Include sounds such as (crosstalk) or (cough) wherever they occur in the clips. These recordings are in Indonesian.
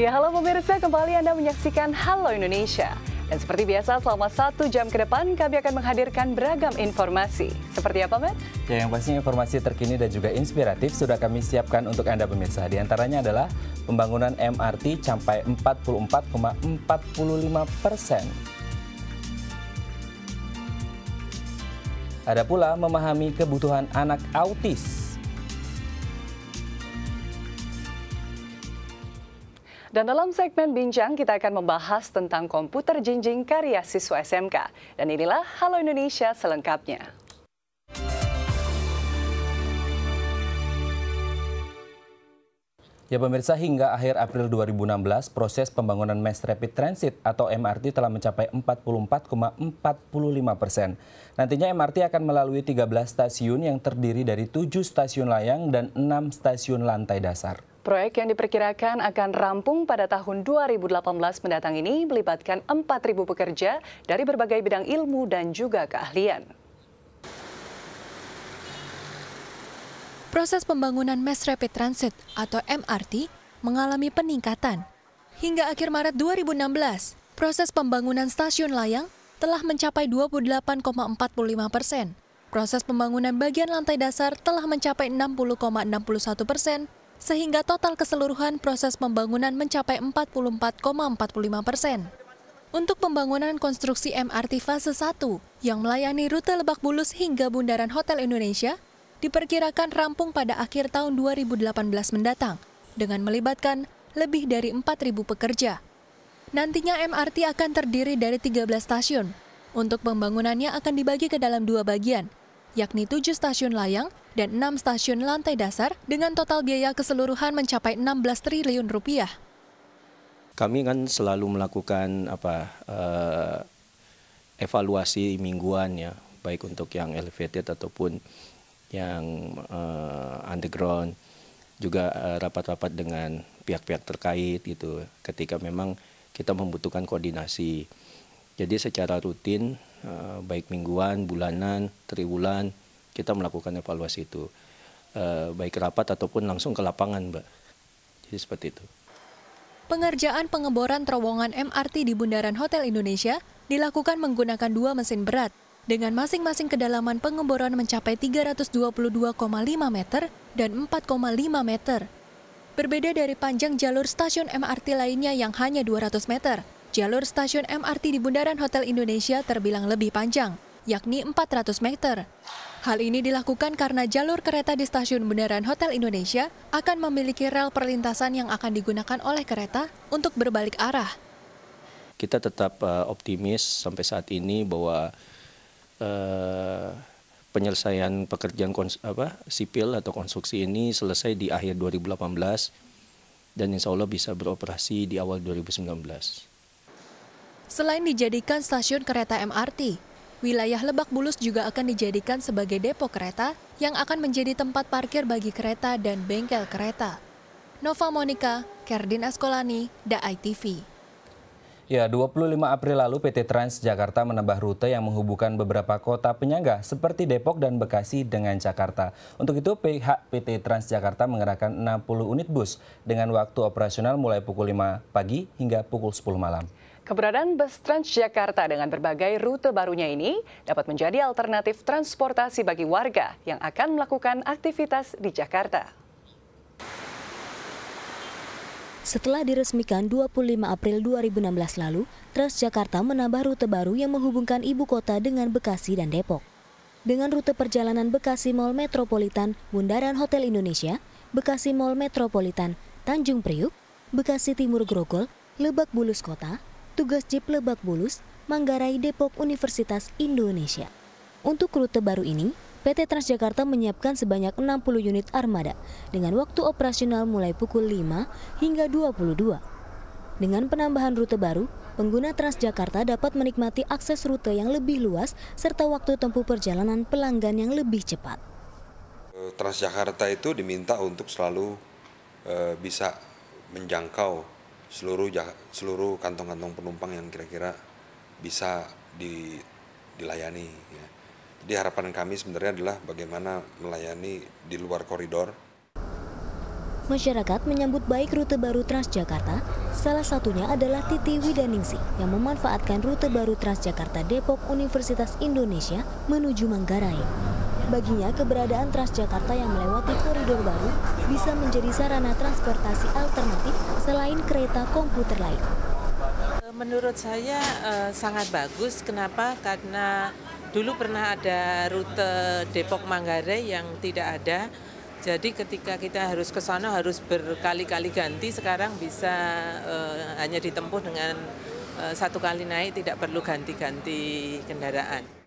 Ya, halo pemirsa, kembali Anda menyaksikan Halo Indonesia. Dan seperti biasa, selama satu jam ke depan kami akan menghadirkan beragam informasi. Seperti apa, Matt? Ya, yang pasti informasi terkini dan juga inspiratif sudah kami siapkan untuk Anda pemirsa. Di antaranya adalah pembangunan MRT sampai 44,45 persen. Ada pula memahami kebutuhan anak autis Dan dalam segmen Bincang, kita akan membahas tentang komputer jinjing karya siswa SMK. Dan inilah Halo Indonesia selengkapnya. Ya pemirsa, hingga akhir April 2016, proses pembangunan Mass Rapid Transit atau MRT telah mencapai 44,45 persen. Nantinya MRT akan melalui 13 stasiun yang terdiri dari 7 stasiun layang dan 6 stasiun lantai dasar. Proyek yang diperkirakan akan rampung pada tahun 2018 mendatang ini melibatkan 4.000 pekerja dari berbagai bidang ilmu dan juga keahlian. Proses pembangunan Mass Rapid Transit atau MRT mengalami peningkatan. Hingga akhir Maret 2016, proses pembangunan stasiun layang telah mencapai 28,45 persen. Proses pembangunan bagian lantai dasar telah mencapai 60,61 persen sehingga total keseluruhan proses pembangunan mencapai 44,45 persen. Untuk pembangunan konstruksi MRT fase 1 yang melayani rute Lebak Bulus hingga Bundaran Hotel Indonesia, diperkirakan rampung pada akhir tahun 2018 mendatang dengan melibatkan lebih dari 4.000 pekerja. Nantinya MRT akan terdiri dari 13 stasiun. Untuk pembangunannya akan dibagi ke dalam dua bagian, yakni tujuh stasiun layang dan enam stasiun lantai dasar dengan total biaya keseluruhan mencapai 16 triliun rupiah. Kami kan selalu melakukan apa uh, evaluasi mingguan ya, baik untuk yang elevated ataupun yang uh, underground juga eh, rapat-rapat uh, dengan pihak-pihak terkait gitu ketika memang kita membutuhkan koordinasi. Jadi secara rutin Eh, baik mingguan, bulanan, triwulan, kita melakukan evaluasi itu eh, baik rapat ataupun langsung ke lapangan, Mbak. Jadi seperti itu. Pengerjaan pengeboran terowongan MRT di Bundaran Hotel Indonesia dilakukan menggunakan dua mesin berat dengan masing-masing kedalaman pengeboran mencapai 322,5 meter dan 4,5 meter. Berbeda dari panjang jalur stasiun MRT lainnya yang hanya 200 meter. Jalur stasiun MRT di Bundaran Hotel Indonesia terbilang lebih panjang, yakni 400 meter. Hal ini dilakukan karena jalur kereta di stasiun Bundaran Hotel Indonesia akan memiliki rel perlintasan yang akan digunakan oleh kereta untuk berbalik arah. Kita tetap eh, optimis sampai saat ini bahwa eh, penyelesaian pekerjaan apa, sipil atau konstruksi ini selesai di akhir 2018 dan insya Allah bisa beroperasi di awal 2019. Selain dijadikan stasiun kereta MRT, wilayah Lebak Bulus juga akan dijadikan sebagai depo kereta yang akan menjadi tempat parkir bagi kereta dan bengkel kereta. Nova Monica, Kerdin Askolani, da TV. Ya, 25 April lalu PT Trans Jakarta menambah rute yang menghubungkan beberapa kota penyangga seperti Depok dan Bekasi dengan Jakarta. Untuk itu pihak PT Trans Jakarta mengerahkan 60 unit bus dengan waktu operasional mulai pukul 5 pagi hingga pukul 10 malam. Keberadaan bus Transjakarta dengan berbagai rute barunya ini dapat menjadi alternatif transportasi bagi warga yang akan melakukan aktivitas di Jakarta. Setelah diresmikan 25 April 2016 lalu, Transjakarta menambah rute baru yang menghubungkan ibu kota dengan Bekasi dan Depok. Dengan rute perjalanan Bekasi Mall Metropolitan, Bundaran Hotel Indonesia, Bekasi Mall Metropolitan, Tanjung Priuk, Bekasi Timur Grogol, Lebak Bulus Kota, tugas Jeep Lebak Bulus, Manggarai, Depok, Universitas Indonesia. Untuk rute baru ini, PT Transjakarta menyiapkan sebanyak 60 unit armada dengan waktu operasional mulai pukul 5 hingga 22. Dengan penambahan rute baru, pengguna Transjakarta dapat menikmati akses rute yang lebih luas serta waktu tempuh perjalanan pelanggan yang lebih cepat. Eh, Transjakarta itu diminta untuk selalu eh, bisa menjangkau seluruh seluruh kantong-kantong penumpang yang kira-kira bisa di, dilayani. Ya. Jadi harapan kami sebenarnya adalah bagaimana melayani di luar koridor. Masyarakat menyambut baik rute baru Transjakarta, salah satunya adalah Titi Widaningsi yang memanfaatkan rute baru Transjakarta Depok Universitas Indonesia menuju Manggarai. Baginya, keberadaan Transjakarta yang melewati koridor baru bisa menjadi sarana transportasi alternatif selain kereta komputer lain. Menurut saya eh, sangat bagus. Kenapa? Karena dulu pernah ada rute Depok Manggarai yang tidak ada. Jadi ketika kita harus ke sana harus berkali-kali ganti. Sekarang bisa eh, hanya ditempuh dengan eh, satu kali naik, tidak perlu ganti-ganti kendaraan.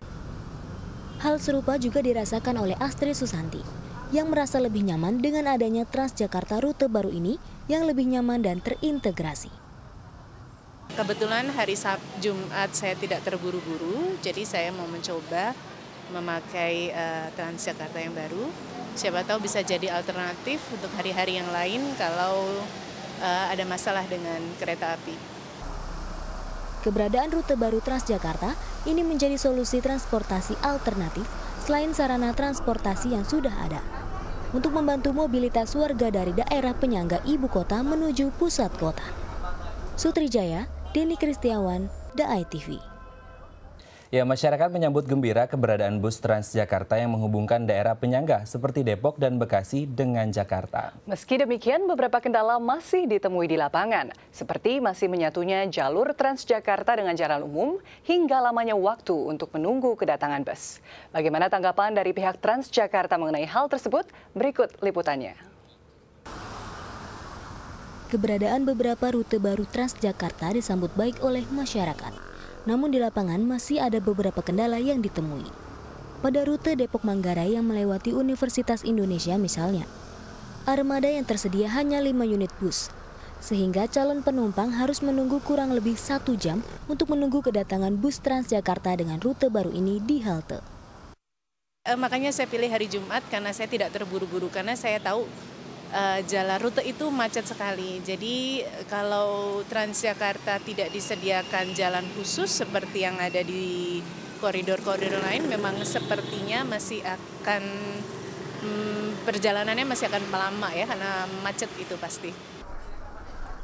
Hal serupa juga dirasakan oleh Astri Susanti, yang merasa lebih nyaman dengan adanya Transjakarta rute baru ini yang lebih nyaman dan terintegrasi. Kebetulan hari Sab Jumat saya tidak terburu-buru, jadi saya mau mencoba memakai uh, Transjakarta yang baru. Siapa tahu bisa jadi alternatif untuk hari-hari yang lain kalau uh, ada masalah dengan kereta api. Keberadaan rute baru Transjakarta ini menjadi solusi transportasi alternatif selain sarana transportasi yang sudah ada untuk membantu mobilitas warga dari daerah penyangga ibu kota menuju pusat kota. Sutrijaya, Kristiawan, The ITV. Ya, masyarakat menyambut gembira keberadaan bus Transjakarta yang menghubungkan daerah penyangga seperti Depok dan Bekasi dengan Jakarta. Meski demikian, beberapa kendala masih ditemui di lapangan, seperti masih menyatunya jalur Transjakarta dengan jalan umum hingga lamanya waktu untuk menunggu kedatangan bus. Bagaimana tanggapan dari pihak Transjakarta mengenai hal tersebut? Berikut liputannya keberadaan beberapa rute baru Transjakarta disambut baik oleh masyarakat. Namun di lapangan masih ada beberapa kendala yang ditemui. Pada rute Depok Manggarai yang melewati Universitas Indonesia misalnya, armada yang tersedia hanya 5 unit bus, sehingga calon penumpang harus menunggu kurang lebih satu jam untuk menunggu kedatangan bus Transjakarta dengan rute baru ini di halte. Eh, makanya saya pilih hari Jumat karena saya tidak terburu-buru, karena saya tahu uh, jalan rute itu macet sekali. Jadi kalau Transjakarta tidak disediakan jalan khusus seperti yang ada di koridor-koridor lain, memang sepertinya masih akan hmm, perjalanannya masih akan lama ya karena macet itu pasti.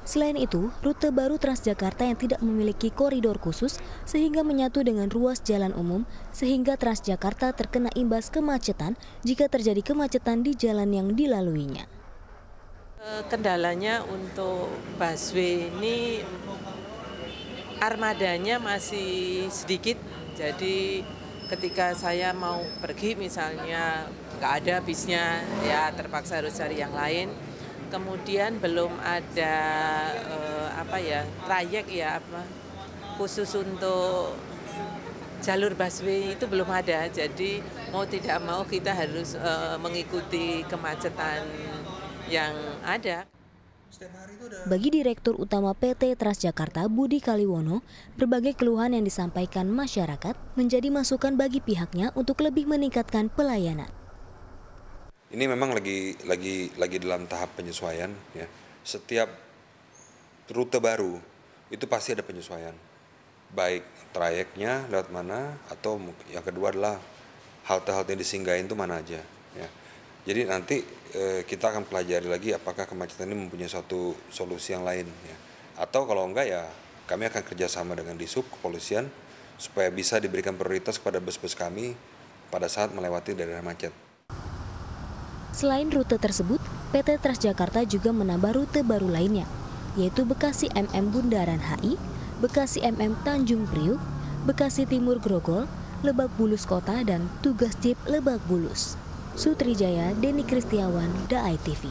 Selain itu, rute baru Transjakarta yang tidak memiliki koridor khusus sehingga menyatu dengan ruas jalan umum sehingga Transjakarta terkena imbas kemacetan jika terjadi kemacetan di jalan yang dilaluinya. Eh, kendalanya untuk busway ini armadanya masih sedikit, jadi ketika saya mau pergi misalnya nggak ada bisnya, ya terpaksa harus cari yang lain. Kemudian belum ada eh, apa ya trayek ya apa khusus untuk jalur busway itu belum ada, jadi mau tidak mau kita harus eh, mengikuti kemacetan yang ada. Bagi Direktur Utama PT Transjakarta Budi Kaliwono, berbagai keluhan yang disampaikan masyarakat menjadi masukan bagi pihaknya untuk lebih meningkatkan pelayanan. Ini memang lagi lagi lagi dalam tahap penyesuaian ya. Setiap rute baru itu pasti ada penyesuaian. Baik trayeknya lewat mana atau yang kedua adalah halte-halte yang disinggahin itu mana aja ya. Jadi nanti e, kita akan pelajari lagi apakah kemacetan ini mempunyai suatu solusi yang lain ya. Atau kalau enggak ya kami akan kerjasama dengan Disub kepolisian supaya bisa diberikan prioritas kepada bus-bus kami pada saat melewati daerah macet. Selain rute tersebut, PT Transjakarta juga menambah rute baru lainnya, yaitu Bekasi MM Bundaran HI, Bekasi MM Tanjung Priuk, Bekasi Timur Grogol, Lebak Bulus Kota, dan Tugas Jeep Lebak Bulus. Sutri Jaya, Denny Kristiawan, DAI TV.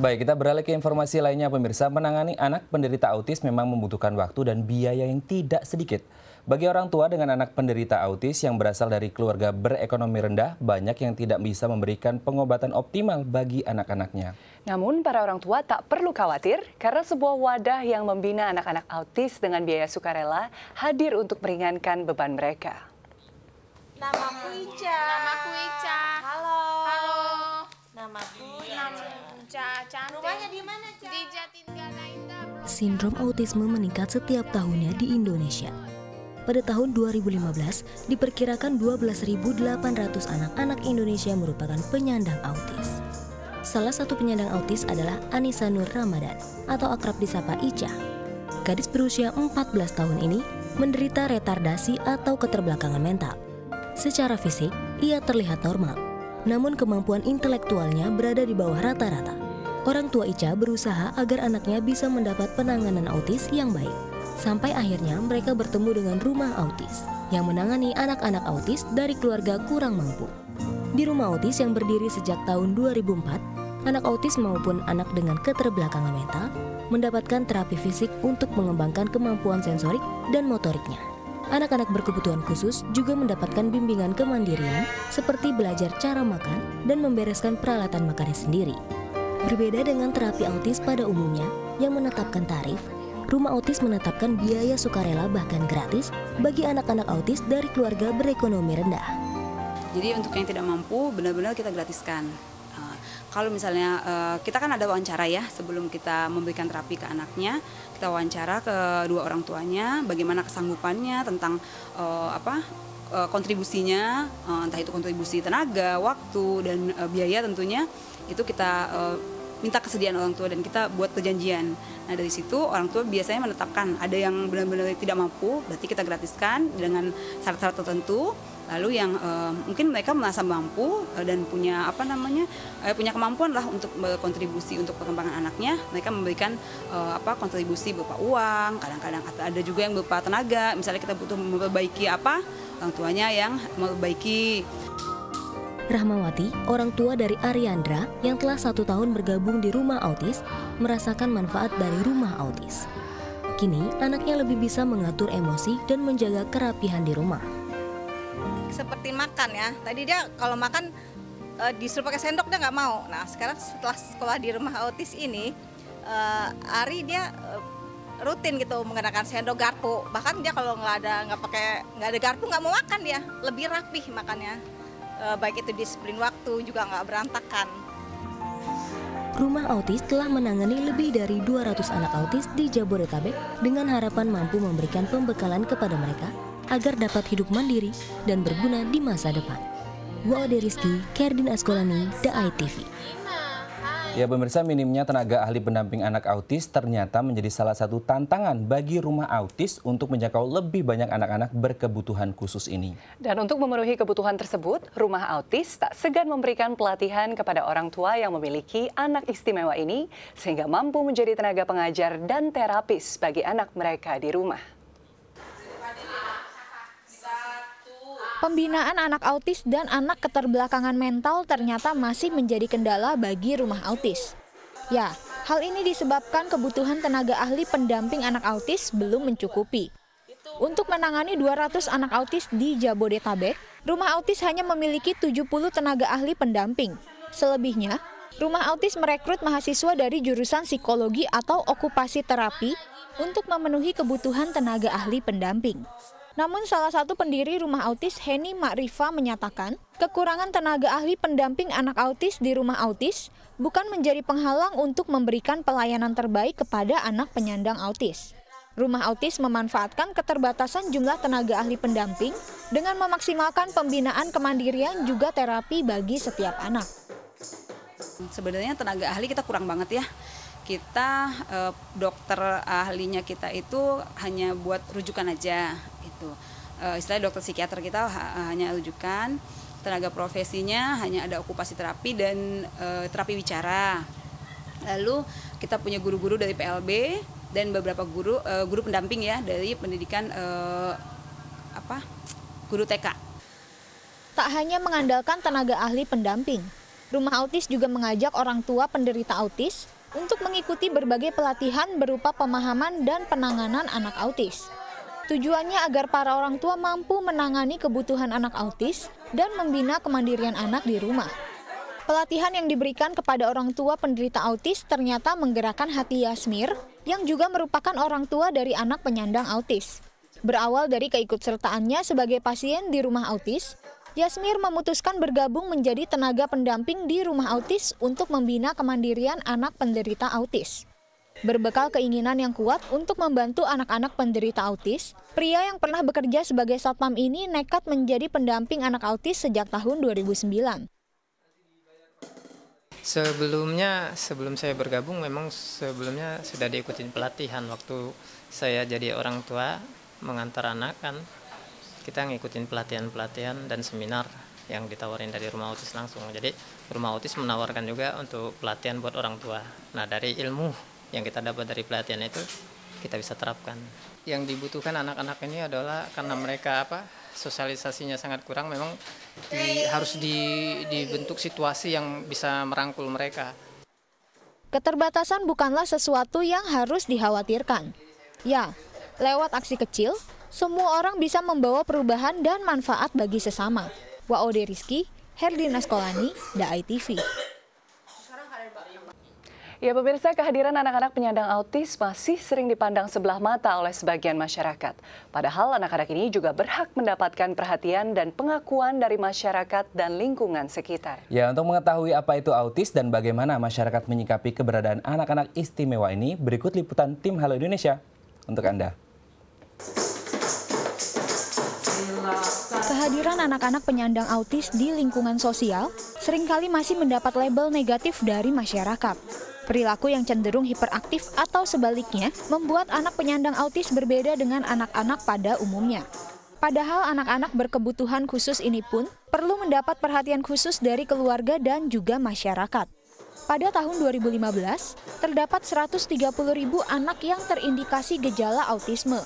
Baik, kita beralih ke informasi lainnya pemirsa. Menangani anak penderita autis memang membutuhkan waktu dan biaya yang tidak sedikit. Bagi orang tua dengan anak penderita autis yang berasal dari keluarga berekonomi rendah, banyak yang tidak bisa memberikan pengobatan optimal bagi anak-anaknya. Namun, para orang tua tak perlu khawatir karena sebuah wadah yang membina anak-anak autis dengan biaya sukarela hadir untuk meringankan beban mereka. Namaku Ica. Namaku Ica. Halo. Halo. Namaku iya, Ica. Ica Rumahnya di mana, Ca? Di Jatinegara Indah. Sindrom autisme meningkat setiap tahunnya di Indonesia. Pada tahun 2015, diperkirakan 12.800 anak-anak Indonesia merupakan penyandang autis. Salah satu penyandang autis adalah Anissa Nur Ramadan atau akrab disapa Ica. Gadis berusia 14 tahun ini menderita retardasi atau keterbelakangan mental Secara fisik, ia terlihat normal, namun kemampuan intelektualnya berada di bawah rata-rata. Orang tua Ica berusaha agar anaknya bisa mendapat penanganan autis yang baik. Sampai akhirnya mereka bertemu dengan rumah autis yang menangani anak-anak autis dari keluarga kurang mampu. Di rumah autis yang berdiri sejak tahun 2004, anak autis maupun anak dengan keterbelakangan mental mendapatkan terapi fisik untuk mengembangkan kemampuan sensorik dan motoriknya. Anak-anak berkebutuhan khusus juga mendapatkan bimbingan kemandirian seperti belajar cara makan dan membereskan peralatan makannya sendiri. Berbeda dengan terapi autis pada umumnya yang menetapkan tarif, rumah autis menetapkan biaya sukarela bahkan gratis bagi anak-anak autis dari keluarga berekonomi rendah. Jadi untuk yang tidak mampu benar-benar kita gratiskan eh, kalau misalnya eh, kita kan ada wawancara ya sebelum kita memberikan terapi ke anaknya kita wawancara ke dua orang tuanya bagaimana kesanggupannya tentang uh, apa uh, kontribusinya uh, entah itu kontribusi tenaga waktu dan uh, biaya tentunya itu kita uh, minta kesediaan orang tua dan kita buat perjanjian. Nah dari situ orang tua biasanya menetapkan ada yang benar-benar tidak mampu, berarti kita gratiskan dengan syarat-syarat tertentu lalu yang uh, mungkin mereka merasa mampu uh, dan punya apa namanya uh, punya kemampuan lah untuk berkontribusi untuk perkembangan anaknya mereka memberikan uh, apa kontribusi berupa uang kadang-kadang ada juga yang berupa tenaga misalnya kita butuh memperbaiki apa orang tuanya yang memperbaiki Rahmawati, orang tua dari Ariandra yang telah satu tahun bergabung di rumah autis, merasakan manfaat dari rumah autis. Kini, anaknya lebih bisa mengatur emosi dan menjaga kerapihan di rumah seperti makan ya. Tadi dia kalau makan e, disuruh pakai sendok dia nggak mau. Nah sekarang setelah sekolah di rumah autis ini, e, Ari dia e, rutin gitu menggunakan sendok garpu. Bahkan dia kalau nggak ada nggak pakai nggak ada garpu nggak mau makan dia. Lebih rapih makannya. E, baik itu disiplin waktu juga nggak berantakan. Rumah Autis telah menangani lebih dari 200 anak autis di Jabodetabek dengan harapan mampu memberikan pembekalan kepada mereka agar dapat hidup mandiri dan berguna di masa depan. Waode Rizki, Kerdin Askolani, The TV. Ya pemirsa minimnya tenaga ahli pendamping anak autis ternyata menjadi salah satu tantangan bagi rumah autis untuk menjangkau lebih banyak anak-anak berkebutuhan khusus ini. Dan untuk memenuhi kebutuhan tersebut, rumah autis tak segan memberikan pelatihan kepada orang tua yang memiliki anak istimewa ini sehingga mampu menjadi tenaga pengajar dan terapis bagi anak mereka di rumah. Pembinaan anak autis dan anak keterbelakangan mental ternyata masih menjadi kendala bagi rumah autis. Ya, hal ini disebabkan kebutuhan tenaga ahli pendamping anak autis belum mencukupi. Untuk menangani 200 anak autis di Jabodetabek, rumah autis hanya memiliki 70 tenaga ahli pendamping. Selebihnya, rumah autis merekrut mahasiswa dari jurusan psikologi atau okupasi terapi untuk memenuhi kebutuhan tenaga ahli pendamping. Namun salah satu pendiri rumah autis Heni Makrifa menyatakan, kekurangan tenaga ahli pendamping anak autis di rumah autis bukan menjadi penghalang untuk memberikan pelayanan terbaik kepada anak penyandang autis. Rumah autis memanfaatkan keterbatasan jumlah tenaga ahli pendamping dengan memaksimalkan pembinaan kemandirian juga terapi bagi setiap anak. Sebenarnya tenaga ahli kita kurang banget ya kita eh, dokter ahlinya kita itu hanya buat rujukan aja gitu. Uh, eh, istilah dokter psikiater kita ha hanya rujukan, tenaga profesinya hanya ada okupasi terapi dan uh, terapi bicara. Lalu kita punya guru-guru dari PLB dan beberapa guru uh, guru pendamping ya dari pendidikan uh, apa? guru TK. Tak hanya mengandalkan tenaga ahli pendamping, Rumah Autis juga mengajak orang tua penderita autis untuk mengikuti berbagai pelatihan berupa pemahaman dan penanganan anak autis. Tujuannya agar para orang tua mampu menangani kebutuhan anak autis dan membina kemandirian anak di rumah. Pelatihan yang diberikan kepada orang tua penderita autis ternyata menggerakkan hati Yasmir, yang juga merupakan orang tua dari anak penyandang autis. Berawal dari keikutsertaannya sebagai pasien di rumah autis, Yasmir memutuskan bergabung menjadi tenaga pendamping di rumah autis untuk membina kemandirian anak penderita autis. Berbekal keinginan yang kuat untuk membantu anak-anak penderita autis, pria yang pernah bekerja sebagai satpam ini nekat menjadi pendamping anak autis sejak tahun 2009. Sebelumnya, sebelum saya bergabung, memang sebelumnya sudah diikutin pelatihan waktu saya jadi orang tua mengantar anak kan. Kita ngikutin pelatihan-pelatihan dan seminar yang ditawarin dari rumah autis langsung. Jadi rumah autis menawarkan juga untuk pelatihan buat orang tua. Nah dari ilmu yang kita dapat dari pelatihan itu kita bisa terapkan. Yang dibutuhkan anak-anak ini adalah karena mereka apa sosialisasinya sangat kurang memang di, harus di, dibentuk situasi yang bisa merangkul mereka. Keterbatasan bukanlah sesuatu yang harus dikhawatirkan. Ya, lewat aksi kecil, semua orang bisa membawa perubahan dan manfaat bagi sesama. Waode Rizky, Herdina Skolani, Da'ai TV. Ya pemirsa, kehadiran anak-anak penyandang autis masih sering dipandang sebelah mata oleh sebagian masyarakat. Padahal anak-anak ini juga berhak mendapatkan perhatian dan pengakuan dari masyarakat dan lingkungan sekitar. Ya, untuk mengetahui apa itu autis dan bagaimana masyarakat menyikapi keberadaan anak-anak istimewa ini, berikut liputan tim Halo Indonesia untuk Anda. Kehadiran anak-anak penyandang autis di lingkungan sosial seringkali masih mendapat label negatif dari masyarakat. Perilaku yang cenderung hiperaktif atau sebaliknya membuat anak penyandang autis berbeda dengan anak-anak pada umumnya. Padahal anak-anak berkebutuhan khusus ini pun perlu mendapat perhatian khusus dari keluarga dan juga masyarakat. Pada tahun 2015, terdapat 130 ribu anak yang terindikasi gejala autisme.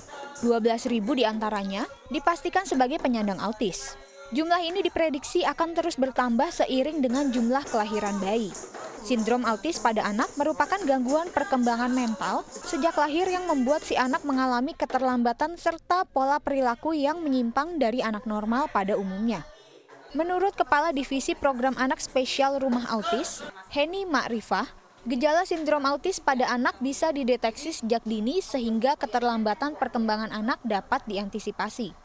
12 ribu diantaranya dipastikan sebagai penyandang autis. Jumlah ini diprediksi akan terus bertambah seiring dengan jumlah kelahiran bayi. Sindrom autis pada anak merupakan gangguan perkembangan mental sejak lahir yang membuat si anak mengalami keterlambatan serta pola perilaku yang menyimpang dari anak normal pada umumnya. Menurut Kepala Divisi Program Anak Spesial Rumah Autis, Heni Ma'rifah, gejala sindrom autis pada anak bisa dideteksi sejak dini sehingga keterlambatan perkembangan anak dapat diantisipasi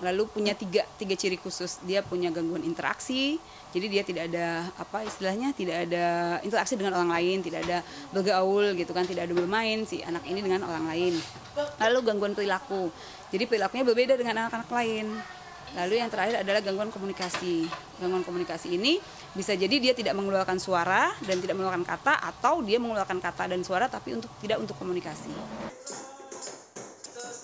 lalu punya tiga tiga ciri khusus dia punya gangguan interaksi jadi dia tidak ada apa istilahnya tidak ada interaksi dengan orang lain tidak ada bergaul gitu kan tidak ada bermain si anak ini dengan orang lain lalu gangguan perilaku jadi perilakunya berbeda dengan anak-anak lain lalu yang terakhir adalah gangguan komunikasi gangguan komunikasi ini bisa jadi dia tidak mengeluarkan suara dan tidak mengeluarkan kata atau dia mengeluarkan kata dan suara tapi untuk tidak untuk komunikasi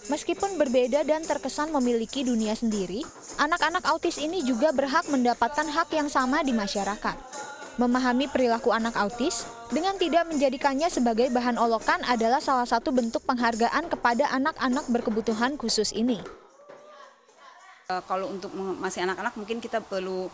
Meskipun berbeda dan terkesan memiliki dunia sendiri, anak-anak autis ini juga berhak mendapatkan hak yang sama di masyarakat. Memahami perilaku anak autis dengan tidak menjadikannya sebagai bahan olokan adalah salah satu bentuk penghargaan kepada anak-anak berkebutuhan khusus ini. Eh, kalau untuk masih anak-anak mungkin kita perlu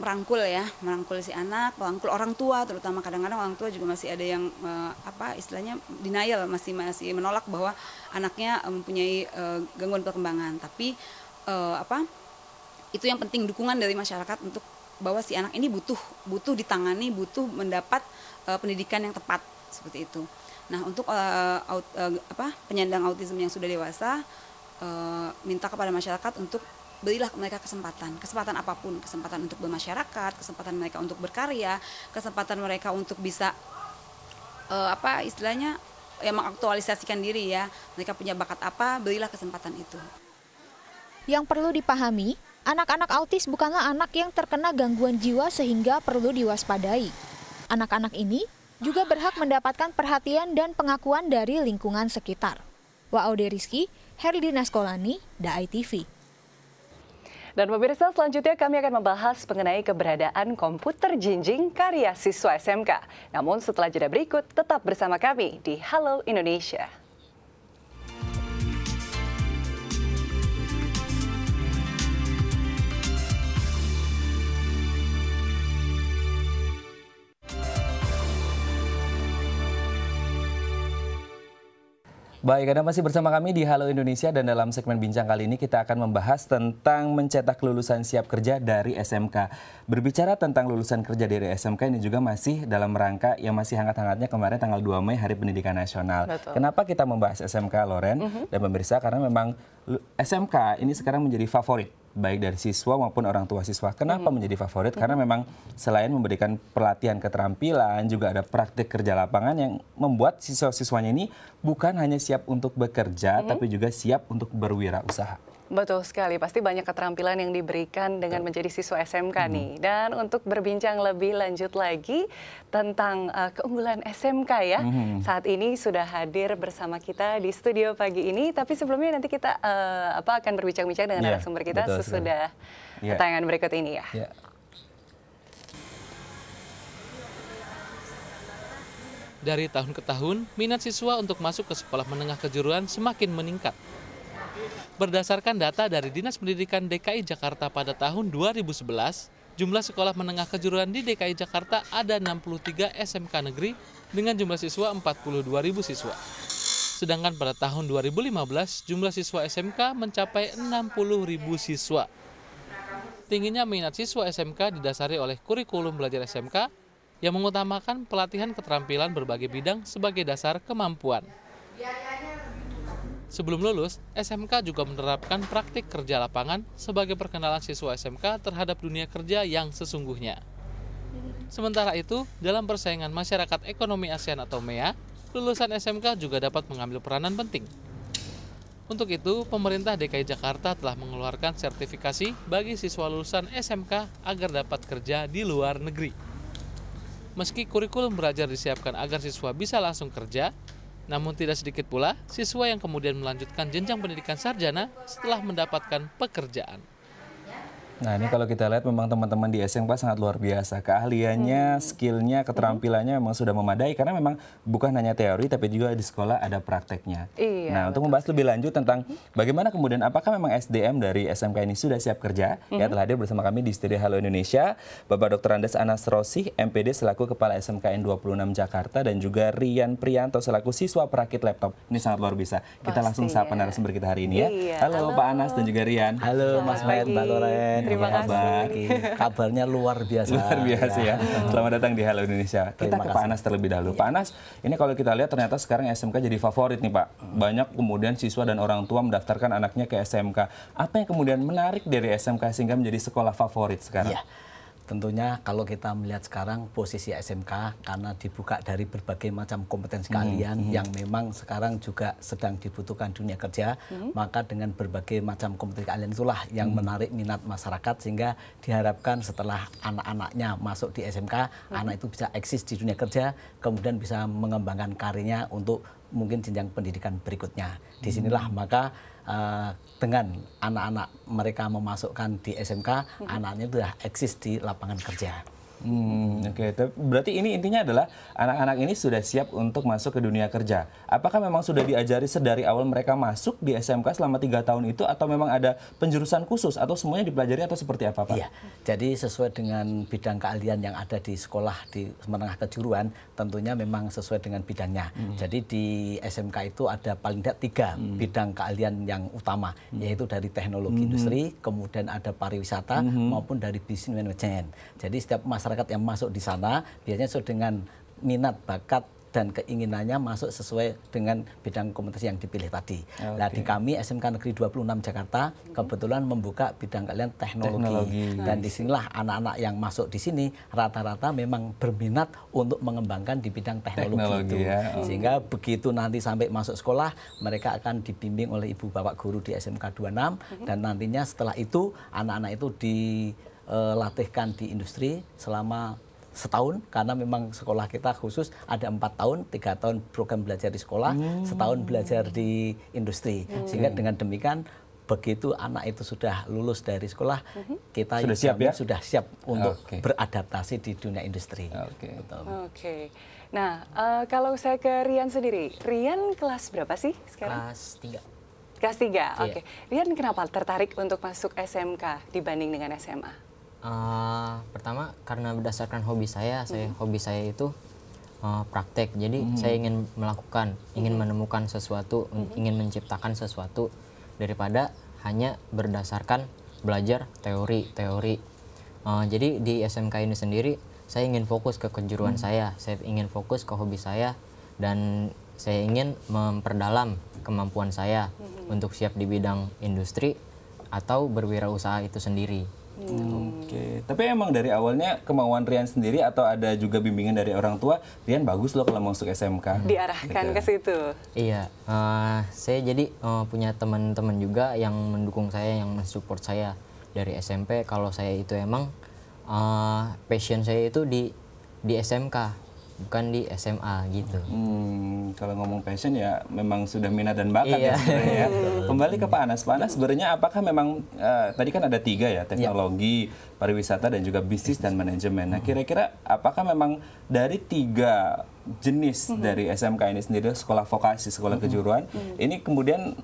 merangkul ya, merangkul si anak, merangkul orang tua terutama kadang-kadang orang tua juga masih ada yang uh, apa istilahnya denial masih masih menolak bahwa anaknya eh, mempunyai uh, gangguan perkembangan. Tapi uh, apa itu yang penting dukungan dari masyarakat untuk bahwa si anak ini butuh butuh ditangani, butuh mendapat uh, pendidikan yang tepat seperti itu. Nah, untuk uh, out, uh, apa penyandang autisme yang sudah dewasa uh, minta kepada masyarakat untuk berilah mereka kesempatan, kesempatan apapun, kesempatan untuk bermasyarakat, kesempatan mereka untuk berkarya, kesempatan mereka untuk bisa uh, apa istilahnya ya mengaktualisasikan diri ya. Mereka punya bakat apa, berilah kesempatan itu. Yang perlu dipahami, anak-anak autis bukanlah anak yang terkena gangguan jiwa sehingga perlu diwaspadai. Anak-anak ini juga berhak mendapatkan perhatian dan pengakuan dari lingkungan sekitar. Wa Rizky, Herlina Skolani, Daai TV. Dan pemirsa selanjutnya kami akan membahas mengenai keberadaan komputer jinjing karya siswa SMK. Namun setelah jeda berikut tetap bersama kami di Halo Indonesia. Baik, Anda masih bersama kami di Halo Indonesia dan dalam segmen bincang kali ini kita akan membahas tentang mencetak lulusan siap kerja dari SMK. Berbicara tentang lulusan kerja dari SMK ini juga masih dalam rangka yang masih hangat-hangatnya kemarin tanggal 2 Mei Hari Pendidikan Nasional. Betul. Kenapa kita membahas SMK, Loren mm -hmm. dan pemirsa? Karena memang SMK ini sekarang menjadi favorit baik dari siswa maupun orang tua siswa. Kenapa hmm. menjadi favorit? Karena hmm. memang selain memberikan pelatihan keterampilan, juga ada praktik kerja lapangan yang membuat siswa-siswanya ini bukan hanya siap untuk bekerja, hmm. tapi juga siap untuk berwirausaha. Betul sekali, pasti banyak keterampilan yang diberikan dengan menjadi siswa SMK hmm. nih. Dan untuk berbincang lebih lanjut lagi tentang uh, keunggulan SMK ya, hmm. saat ini sudah hadir bersama kita di studio pagi ini. Tapi sebelumnya nanti kita uh, apa akan berbincang-bincang dengan yeah, narasumber kita betul, sesudah yeah. Iya. tayangan berikut ini ya. Yeah. Dari tahun ke tahun, minat siswa untuk masuk ke sekolah menengah kejuruan semakin meningkat. Berdasarkan data dari Dinas Pendidikan DKI Jakarta pada tahun 2011, jumlah sekolah menengah kejuruan di DKI Jakarta ada 63 SMK negeri dengan jumlah siswa 42.000 siswa. Sedangkan pada tahun 2015, jumlah siswa SMK mencapai 60.000 siswa. Tingginya minat siswa SMK didasari oleh kurikulum belajar SMK yang mengutamakan pelatihan keterampilan berbagai bidang sebagai dasar kemampuan. Sebelum lulus, SMK juga menerapkan praktik kerja lapangan sebagai perkenalan siswa SMK terhadap dunia kerja yang sesungguhnya. Sementara itu, dalam persaingan masyarakat ekonomi ASEAN atau MEA, lulusan SMK juga dapat mengambil peranan penting. Untuk itu, pemerintah DKI Jakarta telah mengeluarkan sertifikasi bagi siswa lulusan SMK agar dapat kerja di luar negeri. Meski kurikulum belajar disiapkan agar siswa bisa langsung kerja, namun tidak sedikit pula siswa yang kemudian melanjutkan jenjang pendidikan sarjana setelah mendapatkan pekerjaan. Nah ini ya. kalau kita lihat memang teman-teman di SMK sangat luar biasa. Keahliannya, hmm. skillnya, keterampilannya memang sudah memadai karena memang bukan hanya teori tapi juga di sekolah ada prakteknya. Iya, nah untuk membahas lebih lanjut tentang hmm. bagaimana kemudian apakah memang SDM dari SMK ini sudah siap kerja? Ya, hmm. Ya telah hadir bersama kami di studio Halo Indonesia Bapak Dr. Andes Anas Rosih, MPD selaku Kepala SMKN 26 Jakarta dan juga Rian Prianto selaku siswa perakit laptop. Ini sangat luar biasa. Kita Pasti langsung sapa ya. narasumber kita hari ini ya. Iya. Halo, Halo Pak Anas dan juga Rian. Halo Mas Mayan, Mbak Loren. Terima ya, kabar. kasih. Kabarnya luar biasa. Luar biasa ya. ya. Selamat datang di Halo Indonesia. Kita Terima ke kasih. Pak Anas terlebih dahulu. Ya. Pak Anas, ini kalau kita lihat ternyata sekarang SMK jadi favorit nih Pak. Banyak kemudian siswa dan orang tua mendaftarkan anaknya ke SMK. Apa yang kemudian menarik dari SMK sehingga menjadi sekolah favorit sekarang? Ya. Tentunya kalau kita melihat sekarang posisi SMK karena dibuka dari berbagai macam kompetensi hmm, kalian hmm. yang memang sekarang juga sedang dibutuhkan dunia kerja, hmm. maka dengan berbagai macam kompetensi kalian itulah yang hmm. menarik minat masyarakat sehingga diharapkan setelah anak-anaknya masuk di SMK, hmm. anak itu bisa eksis di dunia kerja, kemudian bisa mengembangkan karirnya untuk mungkin jenjang pendidikan berikutnya. Hmm. Disinilah hmm. maka Eh, dengan anak-anak mereka memasukkan di SMK, hmm. anaknya sudah eksis di lapangan kerja. Hmm, Oke, okay. berarti ini intinya adalah anak-anak ini sudah siap untuk masuk ke dunia kerja. Apakah memang sudah diajari sedari awal mereka masuk di SMK selama tiga tahun itu, atau memang ada penjurusan khusus, atau semuanya dipelajari atau seperti apa, Pak? Iya, jadi sesuai dengan bidang keahlian yang ada di sekolah di menengah kejuruan, tentunya memang sesuai dengan bidangnya. Hmm. Jadi di SMK itu ada paling tidak tiga hmm. bidang keahlian yang utama, hmm. yaitu dari teknologi hmm. industri, kemudian ada pariwisata, hmm. maupun dari bisnis manajemen. Jadi setiap masyarakat masyarakat yang masuk di sana biasanya sesuai dengan minat bakat dan keinginannya masuk sesuai dengan bidang kompetensi yang dipilih tadi. Okay. Nah, di kami SMK Negeri 26 Jakarta kebetulan membuka bidang kalian teknologi, teknologi. dan nice. disinilah anak-anak yang masuk di sini rata-rata memang berminat untuk mengembangkan di bidang teknologi, teknologi itu. Ya. Oh. Sehingga begitu nanti sampai masuk sekolah, mereka akan dibimbing oleh ibu bapak guru di SMK 26 okay. dan nantinya setelah itu anak-anak itu di uh, latihkan di industri selama setahun karena memang sekolah kita khusus ada empat tahun tiga tahun program belajar di sekolah hmm. setahun belajar di industri hmm. sehingga dengan demikian begitu anak itu sudah lulus dari sekolah hmm. kita sudah siap ya sudah siap untuk okay. beradaptasi di dunia industri oke okay. okay. nah uh, kalau saya ke Rian sendiri Rian kelas berapa sih sekarang kelas tiga kelas tiga iya. oke okay. Rian kenapa tertarik untuk masuk SMK dibanding dengan SMA Uh, pertama karena berdasarkan hobi saya, saya mm-hmm. hobi saya itu uh, praktek. Jadi mm-hmm. saya ingin melakukan, ingin mm-hmm. menemukan sesuatu, ingin menciptakan sesuatu daripada hanya berdasarkan belajar teori-teori. Uh, eh, jadi di SMK ini sendiri saya ingin fokus ke kejuruan saya, saya ingin fokus ke hobi saya dan saya ingin memperdalam kemampuan saya -hmm. untuk siap di bidang industri atau berwirausaha itu sendiri. Oke, okay. tapi emang dari awalnya kemauan Rian sendiri atau ada juga bimbingan dari orang tua, Rian bagus loh kalau masuk SMK. Diarahkan gitu. ke situ. Iya, uh, saya jadi uh, punya teman-teman juga yang mendukung saya, yang mensupport saya dari SMP. Kalau saya itu emang uh, passion saya itu di di SMK bukan di SMA gitu. Hmm, kalau ngomong passion ya memang sudah minat dan bakat ya iya. ya sebenarnya. Ya. Kembali ke Pak Anas, Pak Anas sebenarnya apakah memang uh, tadi kan ada tiga ya iya. teknologi, pariwisata dan juga bisnis dan manajemen. Nah kira-kira apakah memang dari tiga jenis mm -hmm. dari SMK ini sendiri sekolah vokasi, sekolah mm -hmm. kejuruan mm -hmm. ini kemudian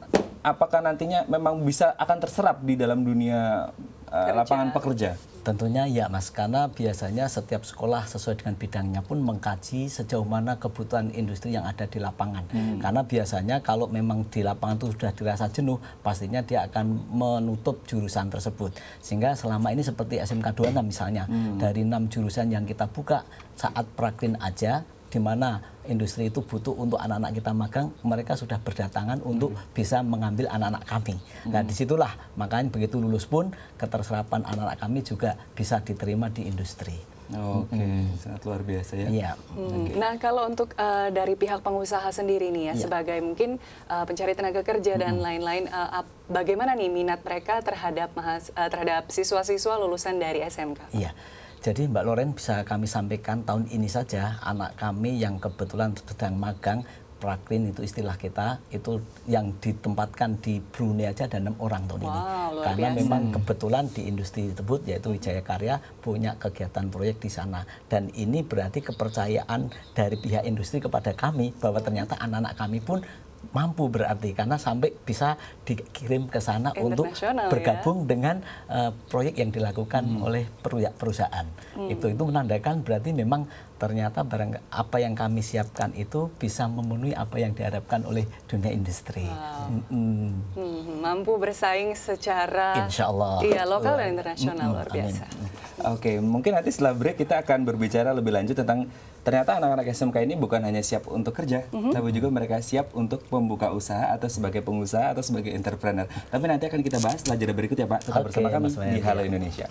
apakah nantinya memang bisa akan terserap di dalam dunia uh, lapangan pekerja? Tentunya ya Mas, karena biasanya setiap sekolah sesuai dengan bidangnya pun mengkaji sejauh mana kebutuhan industri yang ada di lapangan. Hmm. Karena biasanya kalau memang di lapangan itu sudah dirasa jenuh, pastinya dia akan menutup jurusan tersebut. Sehingga selama ini seperti SMK 26 misalnya, hmm. dari enam jurusan yang kita buka saat praktek aja di mana industri itu butuh untuk anak-anak kita magang, mereka sudah berdatangan untuk hmm. bisa mengambil anak-anak kami. Nah, hmm. Nah, disitulah makanya begitu lulus pun keterserapan anak-anak kami juga bisa diterima di industri. Oke, okay. hmm. sangat luar biasa ya. Iya. Hmm. Okay. Nah, kalau untuk uh, dari pihak pengusaha sendiri nih ya, yeah. sebagai mungkin uh, pencari tenaga kerja hmm. dan lain-lain, uh, bagaimana nih minat mereka terhadap uh, terhadap siswa-siswa lulusan dari SMK? Iya. Yeah jadi Mbak Loren bisa kami sampaikan tahun ini saja anak kami yang kebetulan sedang magang praklin itu istilah kita itu yang ditempatkan di Brunei aja ada enam orang tahun wow, ini karena biasa. memang hmm. kebetulan di industri tersebut yaitu Wijaya Karya punya kegiatan proyek di sana dan ini berarti kepercayaan dari pihak industri kepada kami bahwa ternyata anak-anak kami pun mampu berarti karena sampai bisa dikirim ke sana untuk ya. bergabung ya? dengan uh, proyek yang dilakukan hmm. oleh perusahaan hmm. itu itu menandakan berarti memang ternyata barang apa yang kami siapkan itu bisa memenuhi apa yang diharapkan oleh dunia industri. Wow. Mm -hmm. mampu bersaing secara Insya Allah. Iya, lokal dan internasional mm, luar biasa. Oke, okay, mungkin nanti setelah break kita akan berbicara lebih lanjut tentang ternyata anak-anak SMK ini bukan hanya siap untuk kerja, mm-hmm. tapi juga mereka siap untuk membuka usaha atau sebagai pengusaha atau sebagai entrepreneur. Tapi nanti akan kita bahas setelah jeda berikut ya Pak. Tetap okay, bersama kami di Halo Indonesia.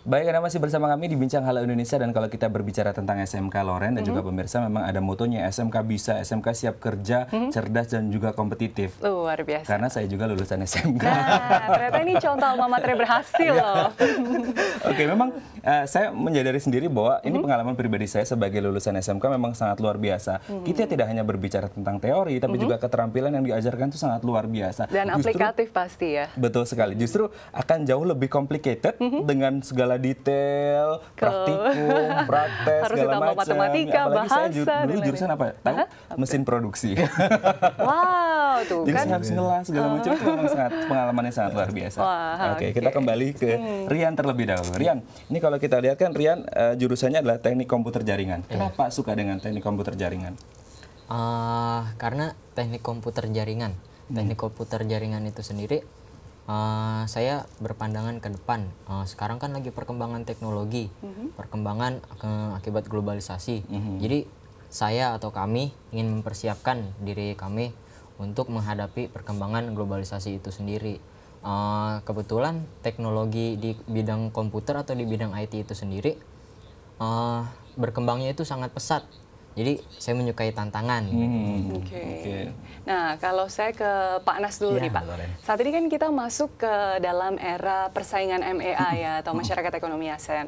Baik, Anda masih bersama kami di Bincang Halo Indonesia dan kalau kita berbicara tentang SMK Loren dan mm -hmm. juga mhm. pemirsa memang ada motonya SMK bisa, SMK siap kerja, mm -hmm. cerdas dan juga kompetitif. Luar biasa. Karena saya juga lulusan SMK. Nah, ternyata ini contoh mama mater berhasil iya. loh. (laughs) Oke, memang uh, saya menyadari sendiri bahwa mm -hmm. ini mhm. pengalaman pribadi saya sebagai lulusan SMK memang sangat luar biasa. Mm -hmm. Kita tidak hanya berbicara tentang teori tapi mm -hmm. juga keterampilan yang diajarkan itu sangat luar biasa. Dan Justru, aplikatif pasti ya. Betul sekali. Justru akan jauh lebih complicated mm -hmm. dengan segala segala detail, praktikum, praktek (laughs) segala macam. matematika, Apalagi bahasa. Saya dulu jurusan apa? Ya? Tahu? Huh? Mesin produksi. (laughs) wow, tuh Jadi kan. Jadi harus ngelas segala oh. macam itu memang sangat pengalamannya sangat luar biasa. Oke, okay. kita kembali ke hmm. Rian terlebih dahulu. Rian, ini kalau kita lihat kan Rian uh, jurusannya adalah teknik komputer jaringan. Iya. Kenapa yeah. suka dengan teknik komputer jaringan? Uh, karena teknik komputer jaringan. Hmm. Teknik komputer jaringan itu sendiri Eh, saya berpandangan ke depan. Uh, sekarang kan lagi perkembangan teknologi, mm-hmm. perkembangan akibat globalisasi. Mm-hmm. Jadi saya atau kami ingin mempersiapkan diri kami untuk menghadapi perkembangan globalisasi itu sendiri. Uh, kebetulan teknologi di bidang komputer atau di bidang IT itu sendiri uh, berkembangnya itu sangat pesat jadi saya menyukai tantangan. Gitu. Hmm, hmm, hmm. Oke. Okay. Okay. Nah, kalau saya ke Pak Nas dulu ya, nih Pak. Saat ini kan kita masuk ke dalam era persaingan MEA hmm, ya atau Masyarakat Ekonomi ASEAN.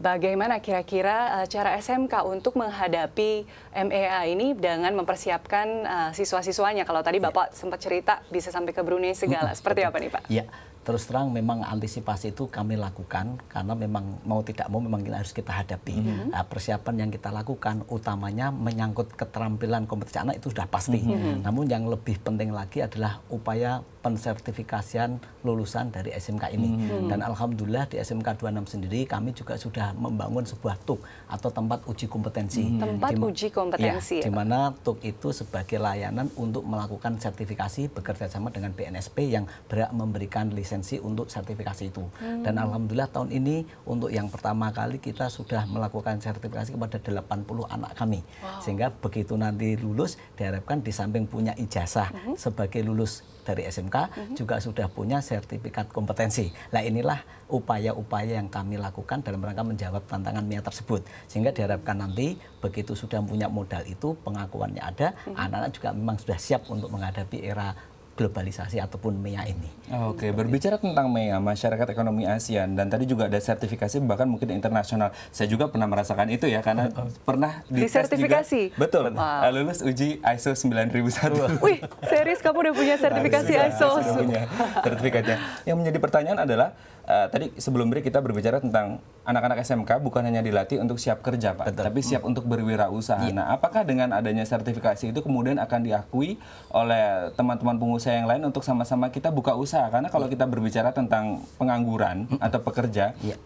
Bagaimana kira-kira eh, cara SMK untuk menghadapi MEA ini dengan mempersiapkan eh, siswa-siswanya? Kalau tadi iya. Bapak ya. sempat cerita bisa sampai ke Brunei segala. Seperti apa nih Pak? Ya terus terang memang antisipasi itu kami lakukan karena memang mau tidak mau memang harus kita hadapi. Mm -hmm. persiapan yang kita lakukan utamanya menyangkut keterampilan kompetisi anak itu sudah pasti. Mm -hmm. Namun yang lebih penting lagi adalah upaya pensertifikasian lulusan dari SMK ini. Hmm. Dan hmm. alhamdulillah di SMK 26 sendiri kami juga sudah membangun sebuah TUK atau tempat uji kompetensi. Hmm. Tempat Dim uji iya, kompetensi. Ya, di mana TUK itu sebagai layanan untuk melakukan sertifikasi bekerja sama dengan BNSP yang berhak memberikan lisensi untuk sertifikasi itu. Hmm. Dan alhamdulillah tahun ini untuk yang pertama kali kita sudah melakukan sertifikasi kepada 80 anak kami. Wow. Sehingga begitu nanti lulus diharapkan di samping punya ijazah hmm. sebagai lulus dari SMK kita mm-hmm. juga sudah punya sertifikat kompetensi. Nah inilah upaya-upaya yang kami lakukan dalam rangka menjawab tantangan MIA tersebut. Sehingga diharapkan nanti begitu sudah punya modal itu pengakuannya ada, mm-hmm. anak-anak juga memang sudah siap untuk menghadapi era globalisasi ataupun MEA ini. Oke, okay. berbicara tentang MEA, masyarakat ekonomi ASEAN dan tadi juga ada sertifikasi bahkan mungkin internasional. Saya juga pernah merasakan itu ya karena oh, oh. pernah disertifikasi. Juga, betul. Wow. Lulus uji ISO 9001. Wih, serius kamu udah punya nah, sertifikasi sudah, ISO? Sudah punya sertifikatnya. Yang menjadi pertanyaan adalah uh, tadi sebelum beri kita berbicara tentang anak-anak SMK bukan hanya dilatih untuk siap kerja Pak, Betul. tapi siap hmm. untuk berwirausaha. Yeah. Nah, apakah dengan adanya sertifikasi itu kemudian akan diakui oleh teman-teman pengusaha yang lain untuk sama-sama kita buka usaha? Karena kalau yeah. kita berbicara tentang pengangguran hmm. atau pekerja, Yeah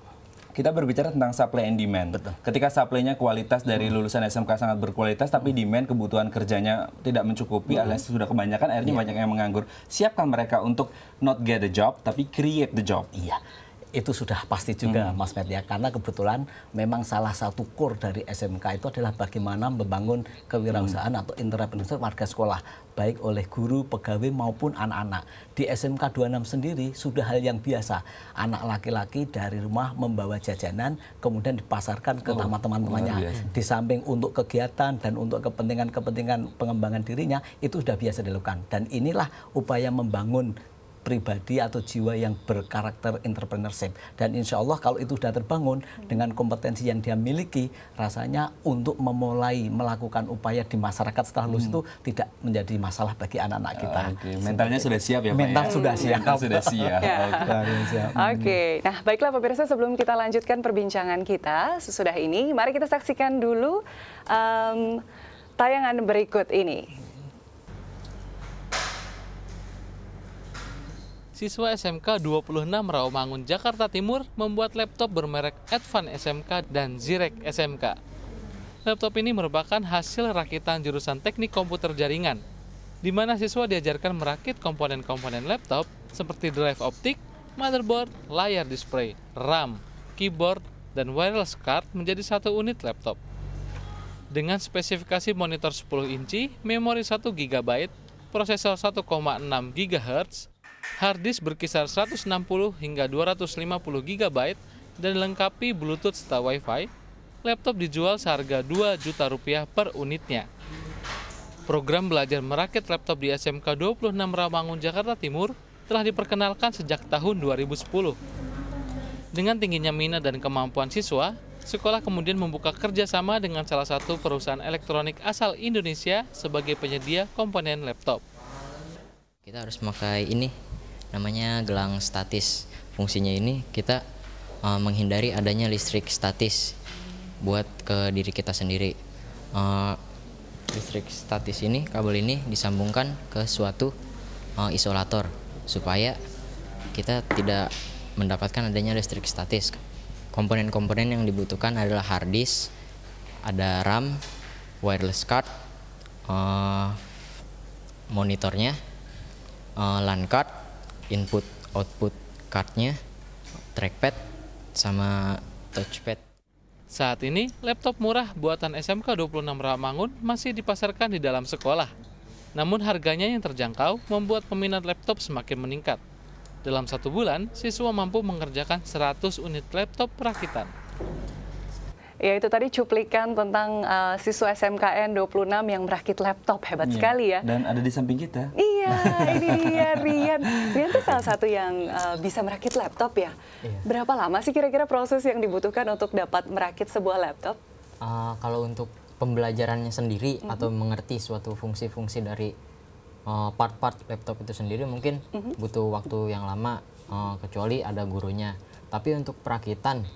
kita berbicara tentang supply and demand. Betul. Ketika supply-nya kualitas dari hmm. lulusan SMK sangat berkualitas, tapi hmm. demand kebutuhan kerjanya tidak mencukupi, mm -hmm. alias sudah kebanyakan, akhirnya yeah. banyak yang menganggur. Siapkan mereka untuk not get the job, tapi create the job. Iya. Yeah itu sudah pasti juga hmm. Mas Met ya karena kebetulan memang salah satu core dari SMK itu adalah bagaimana membangun kewirausahaan hmm. atau entrepreneur warga sekolah baik oleh guru, pegawai maupun anak-anak. Di SMK 26 sendiri sudah hal yang biasa. Anak laki-laki dari rumah membawa jajanan kemudian dipasarkan ke oh, teman-temannya. Di samping untuk kegiatan dan untuk kepentingan-kepentingan pengembangan dirinya itu sudah biasa dilakukan dan inilah upaya membangun pribadi atau jiwa yang berkarakter entrepreneurship. Dan insya Allah kalau itu sudah terbangun dengan kompetensi yang dia miliki, rasanya untuk memulai melakukan upaya di masyarakat setelah lulus hmm. itu tidak menjadi masalah bagi anak-anak kita. Oh, ah, okay. Mentalnya sudah siap ya Pak Mental ya? sudah siap. Mental sudah siap. ya. Oke, okay. nah baiklah pemirsa sebelum kita lanjutkan perbincangan kita sesudah ini, mari kita saksikan dulu um, tayangan berikut ini. siswa SMK 26 Rawamangun, Jakarta Timur membuat laptop bermerek Advan SMK dan Zirek SMK. Laptop ini merupakan hasil rakitan jurusan teknik komputer jaringan, di mana siswa diajarkan merakit komponen-komponen laptop seperti drive optik, motherboard, layar display, RAM, keyboard, dan wireless card menjadi satu unit laptop. Dengan spesifikasi monitor 10 inci, memori 1 GB, prosesor 1,6 GHz, Hard disk berkisar 160 hingga 250 GB dan dilengkapi Bluetooth serta Wi-Fi. Laptop dijual seharga 2 juta rupiah per unitnya. Program belajar merakit laptop di SMK 26 Rawangun, Jakarta Timur telah diperkenalkan sejak tahun 2010. Dengan tingginya minat dan kemampuan siswa, sekolah kemudian membuka kerjasama dengan salah satu perusahaan elektronik asal Indonesia sebagai penyedia komponen laptop. Kita harus memakai ini namanya gelang statis. Fungsinya ini kita uh, menghindari adanya listrik statis buat ke diri kita sendiri. Uh, listrik statis ini kabel ini disambungkan ke suatu uh, isolator supaya kita tidak mendapatkan adanya listrik statis. Komponen-komponen yang dibutuhkan adalah hard disk, ada RAM, wireless card, uh, monitornya, uh, LAN card, input output cardnya, trackpad sama touchpad. Saat ini, laptop murah buatan SMK 26 Rawamangun masih dipasarkan di dalam sekolah. Namun harganya yang terjangkau membuat peminat laptop semakin meningkat. Dalam satu bulan, siswa mampu mengerjakan 100 unit laptop perakitan. Ya itu tadi cuplikan tentang uh, siswa SMKN 26 yang merakit laptop hebat ya. sekali ya. Dan ada di samping kita. Iya, (laughs) ini dia Rian. Rian itu salah satu yang uh, bisa merakit laptop ya. Iya. Berapa lama sih kira-kira proses yang dibutuhkan untuk dapat merakit sebuah laptop? Uh, kalau untuk pembelajarannya sendiri mm -hmm. atau mengerti suatu fungsi-fungsi dari part-part uh, laptop itu sendiri mungkin mm -hmm. butuh waktu yang lama uh, kecuali ada gurunya. Tapi untuk perakitan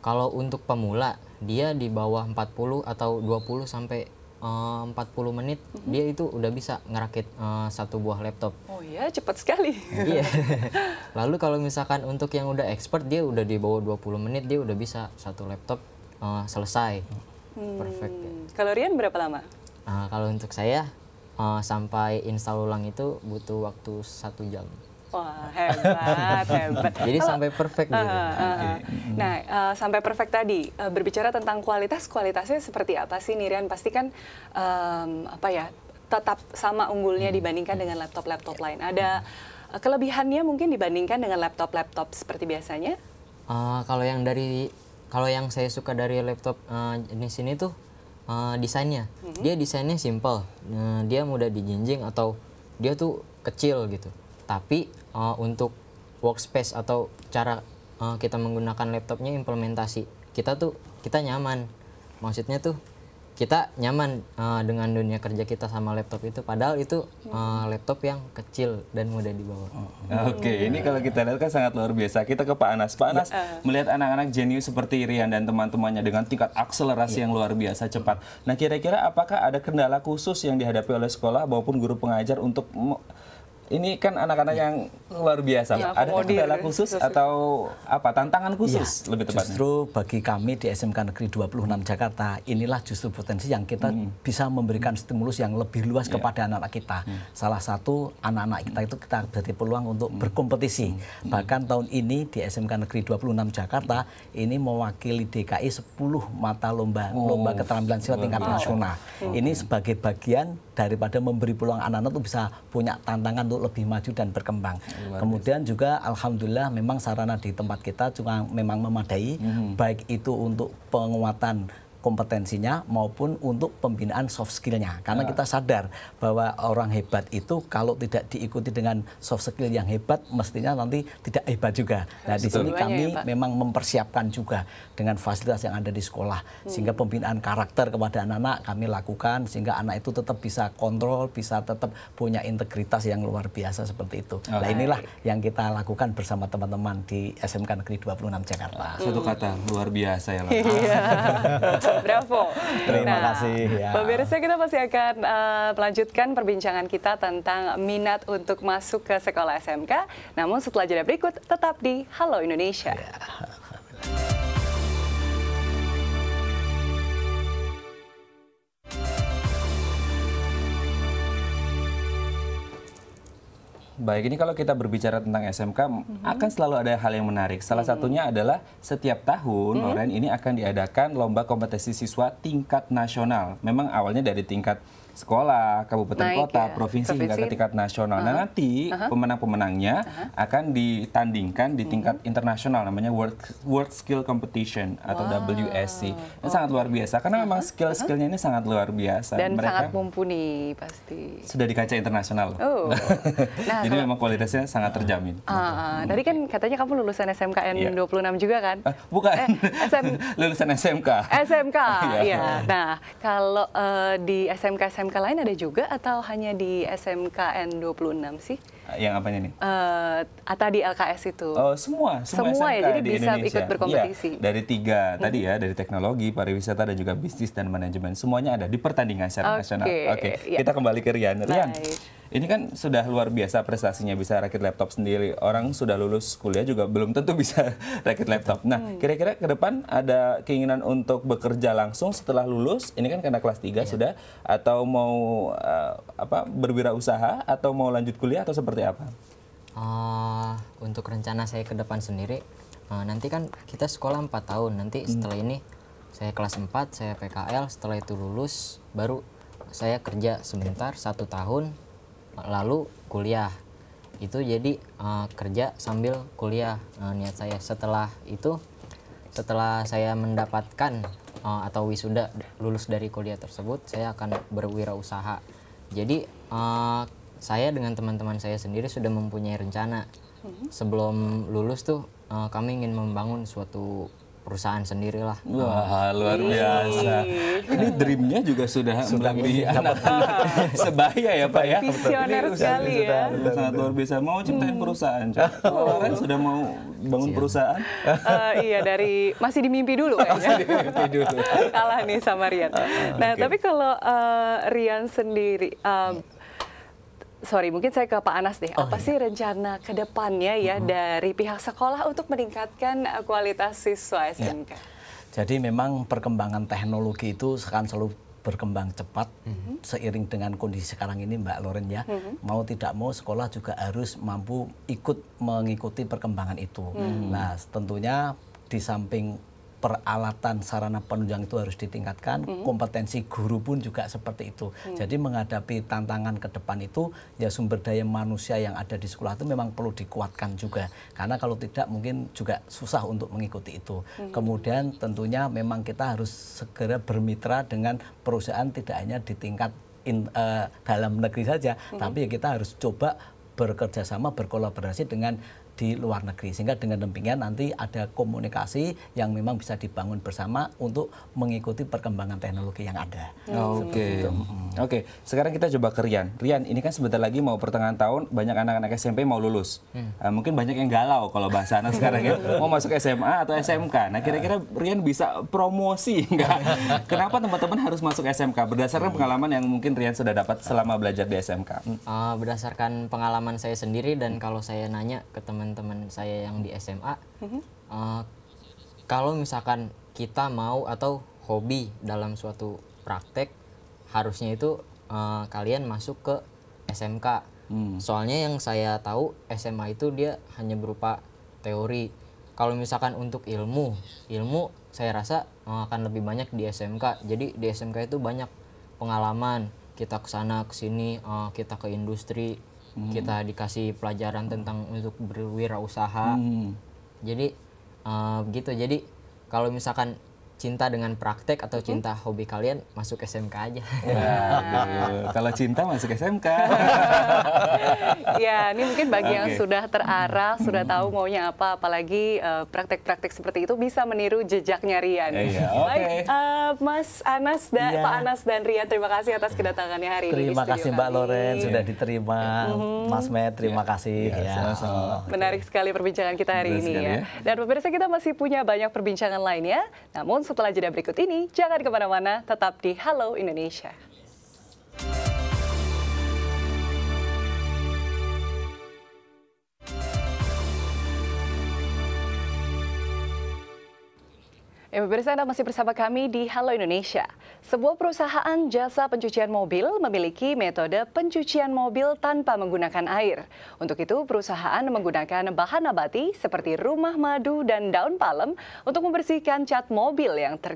kalau untuk pemula, dia di bawah 40 atau 20 sampai eh, uh, 40 menit mm -hmm. dia itu udah bisa ngerakit uh, satu buah laptop. Oh iya, cepat sekali. (laughs) Iya. (laughs) Lalu kalau misalkan untuk yang udah expert dia udah di bawah 20 menit dia udah bisa satu laptop uh, selesai. Hmm. Perfect. Ya. Kalau Rian berapa lama? Uh, kalau untuk saya uh, sampai install ulang itu butuh waktu satu jam. Wah hebat, (laughs) hebat. Jadi Halo. sampai perfect. Uh, gitu. uh, uh. Nah uh, sampai perfect tadi uh, berbicara tentang kualitas, kualitasnya seperti apa sih Nirian? Pasti kan um, apa ya tetap sama unggulnya dibandingkan dengan laptop-laptop iya. lain. Ada uh, kelebihannya mungkin dibandingkan dengan laptop-laptop seperti biasanya? Uh, kalau yang dari kalau yang saya suka dari laptop uh, jenis ini tuh uh, desainnya. -hmm. Dia desainnya simple, uh, dia mudah dijinjing atau dia tuh kecil gitu tapi uh, untuk workspace atau cara uh, kita menggunakan laptopnya implementasi kita tuh kita nyaman maksudnya tuh kita nyaman uh, dengan dunia kerja kita sama laptop itu padahal itu uh, laptop yang kecil dan mudah dibawa. Oh, oh. Oke, okay. ini kalau kita lihat kan sangat luar biasa. Kita ke Pak Anas. Pak Anas uh. melihat anak-anak jenius seperti Rian dan teman-temannya dengan tingkat akselerasi yeah. yang luar biasa cepat. Nah, kira-kira apakah ada kendala khusus yang dihadapi oleh sekolah maupun guru pengajar untuk ini kan anak-anak yang luar biasa. Ya, Ada kendala khusus iya, atau apa tantangan khusus ya, lebih tepatnya? Justru bagi kami di SMK Negeri 26 Jakarta inilah justru potensi yang kita hmm. bisa memberikan hmm. stimulus yang lebih luas ya. kepada anak-anak kita. Hmm. Salah satu anak-anak kita itu kita berarti peluang untuk hmm. berkompetisi. Hmm. Bahkan tahun ini di SMK Negeri 26 Jakarta ini mewakili DKI 10 mata lomba oh. lomba keterampilan siswa tingkat nasional. Oh. Ini sebagai bagian daripada memberi peluang anak-anak untuk bisa punya tantangan untuk untuk lebih maju dan berkembang. Luar Kemudian biasa. juga alhamdulillah memang sarana di tempat kita juga memang memadai, mm -hmm. baik itu untuk penguatan kompetensinya maupun untuk pembinaan soft skillnya karena ya. kita sadar bahwa orang hebat itu kalau tidak diikuti dengan soft skill yang hebat mestinya nanti tidak hebat juga nah di sini kami ya, memang mempersiapkan juga dengan fasilitas yang ada di sekolah hmm. sehingga pembinaan karakter kepada anak-anak kami lakukan sehingga anak itu tetap bisa kontrol bisa tetap punya integritas yang luar biasa seperti itu okay. nah inilah yang kita lakukan bersama teman-teman di SMK Negeri 26 Jakarta satu kata luar biasa ya (laughs) Bravo. Terima nah, kasih. Ya. Pemirsa kita masih akan uh, eh, melanjutkan perbincangan kita tentang minat untuk masuk ke sekolah SMK. Namun setelah jeda berikut tetap di Halo Indonesia. Yeah. Baik, ini kalau kita berbicara tentang SMK mm -hmm. akan selalu ada hal yang menarik. Salah mm -hmm. satunya adalah setiap tahun mm -hmm. Loren ini akan diadakan lomba kompetisi siswa tingkat nasional. Memang awalnya dari tingkat sekolah, kabupaten Naik, kota, ya. provinsi, provinsi hingga ke tingkat nasional. Uh -huh. Nah, uh-huh. nanti uh -huh. pemenang-pemenangnya uh -huh. akan ditandingkan di tingkat uh mm-hmm. -huh. internasional namanya World World Skill Competition atau wow. WSC. E. Ini oh. sangat luar biasa karena uh -huh. memang uh-huh. skill-skillnya uh-huh. ini sangat luar biasa. Dan Mereka sangat mumpuni pasti. Sudah di kaca internasional. Oh. (laughs) Nah, jadi memang kualitasnya sangat terjamin. Uh, uh, tadi kan katanya kamu lulusan SMKN yeah. 26 juga kan? Uh, bukan. Eh, SM... (laughs) lulusan SMK. SMK. (laughs) Iya. yeah. Nah, kalau uh, di SMK-SMK lain ada juga atau hanya di SMKN 26 sih? Ah, yang apanya nih? Uh, di LKS itu. Oh, semua, semua, semua SMK ya, jadi di bisa Indonesia. ikut iya. berkompetisi. Yeah. dari tiga hmm. tadi ya, dari teknologi, pariwisata dan juga bisnis dan manajemen. Semuanya ada di pertandingan secara okay. nasional. Oke. Okay. Iya. yeah. Kita kembali ke Rian. Rian. Nice ini kan sudah luar biasa prestasinya bisa rakit laptop sendiri. Orang sudah lulus kuliah juga belum tentu bisa (laughs) rakit laptop. Nah, hmm. kira-kira ke depan ada keinginan untuk bekerja langsung setelah lulus? Ini kan karena kelas 3 iya. sudah atau mau uh, apa berwirausaha atau mau lanjut kuliah atau seperti apa? Uh, untuk rencana saya ke depan sendiri uh, nanti kan kita sekolah 4 tahun. Nanti hmm. setelah ini saya kelas 4, saya PKL, setelah itu lulus baru saya kerja sebentar satu tahun lalu kuliah itu jadi uh, kerja sambil kuliah uh, niat saya setelah itu setelah saya mendapatkan uh, atau wisuda lulus dari kuliah tersebut saya akan berwirausaha jadi uh, saya dengan teman-teman saya sendiri sudah mempunyai rencana hmm. sebelum lulus tuh uh, kami ingin membangun suatu perusahaan sendiri lah. Wah, oh. luar iya. biasa. Iya. Ini dreamnya juga sudah, sudah melebihi anak-anak (laughs) sebaya ya Pak ya. Visioner sekali ya. Sudah, sangat luar biasa. Mau ciptain hmm. perusahaan. sudah mau bangun Siap. perusahaan. Uh, iya, dari masih dimimpi dulu kayaknya. masih dimimpi dulu. Kalah nih sama Rian. Ah, ah, nah, okay. tapi kalau uh, Rian sendiri, uh, sorry mungkin saya ke Pak Anas deh. Oh, Apa iya. sih rencana kedepannya ya -hmm. dari pihak sekolah untuk meningkatkan eh, kualitas siswa SMK? Ya. Jadi memang perkembangan teknologi itu akan selalu berkembang cepat mm -hmm. seiring dengan kondisi sekarang ini Mbak Loren ya. Mm -hmm. Mau tidak mau sekolah juga harus mampu ikut mengikuti perkembangan itu. Mm -hmm. Nah tentunya di samping peralatan sarana penunjang itu harus ditingkatkan, hmm. kompetensi guru pun juga seperti itu. Hmm. Jadi menghadapi tantangan ke depan itu ya sumber daya manusia yang ada di sekolah itu memang perlu dikuatkan juga. Karena kalau tidak mungkin juga susah untuk mengikuti itu. Hmm. Kemudian tentunya memang kita harus segera bermitra dengan perusahaan tidak hanya di tingkat in, uh, dalam negeri saja, hmm. tapi ya kita harus coba bekerja sama berkolaborasi dengan di luar negeri. Sehingga dengan demikian nanti ada komunikasi yang memang bisa dibangun bersama untuk mengikuti perkembangan teknologi yang ada. Oke. Okay. Oke, sekarang kita coba ke Rian. Rian, ini kan sebentar lagi mau pertengahan tahun, banyak anak-anak SMP mau lulus. Hmm. Uh, mungkin banyak yang galau kalau bahasa anak (laughs) sekarang ya, mau masuk SMA atau SMK. Nah, kira-kira Rian bisa promosi (laughs) nggak? Kenapa teman-teman harus masuk SMK? Berdasarkan pengalaman yang mungkin Rian sudah dapat selama belajar di SMK. Hmm. Uh, berdasarkan pengalaman saya sendiri dan kalau saya nanya ke teman-teman saya yang di SMA, uh, mhm. eh, kalau misalkan kita mau atau hobi dalam suatu praktek harusnya itu uh, kalian masuk ke SMK. Hmm. Soalnya yang saya tahu SMA itu dia hanya berupa teori. Kalau misalkan untuk ilmu, ilmu saya rasa eh, akan lebih banyak di SMK. Jadi di SMK itu banyak pengalaman. Kita ke sana ke sini, uh, kita ke industri, hmm. kita dikasih pelajaran tentang untuk berwirausaha. Hmm. Jadi uh, gitu. Jadi kalau misalkan cinta dengan praktek atau cinta hmm? hobi kalian masuk SMK aja. Ya, kalau cinta masuk SMK. ya, ini mungkin bagi okay. yang sudah terarah, sudah tahu maunya apa, apalagi eh, praktek-praktek uh, seperti itu bisa meniru jejaknya Rian. Eh, iya, oke. Okay. Baik, uh, Mas Anas dan yeah. Pak Anas dan Rian, terima kasih atas kedatangannya hari terima ini. Terima kasih Mbak Loren sudah diterima. Mm -hmm. Mas Met, terima yeah. kasih. Yeah, ya. sama -sama. Oh, Menarik sekali perbincangan kita hari Benar ini ya. sekali, ya. ya. Dan pemirsa kita masih punya banyak perbincangan lainnya. Namun setelah jeda berikut ini. Jangan kemana-mana, tetap di Halo Indonesia. Ya, pemirsa Anda masih bersama kami di Halo Indonesia. Sebuah perusahaan jasa pencucian mobil memiliki metode pencucian mobil tanpa menggunakan air. Untuk itu, perusahaan menggunakan bahan abadi seperti rumah madu dan daun palem untuk membersihkan cat mobil yang ter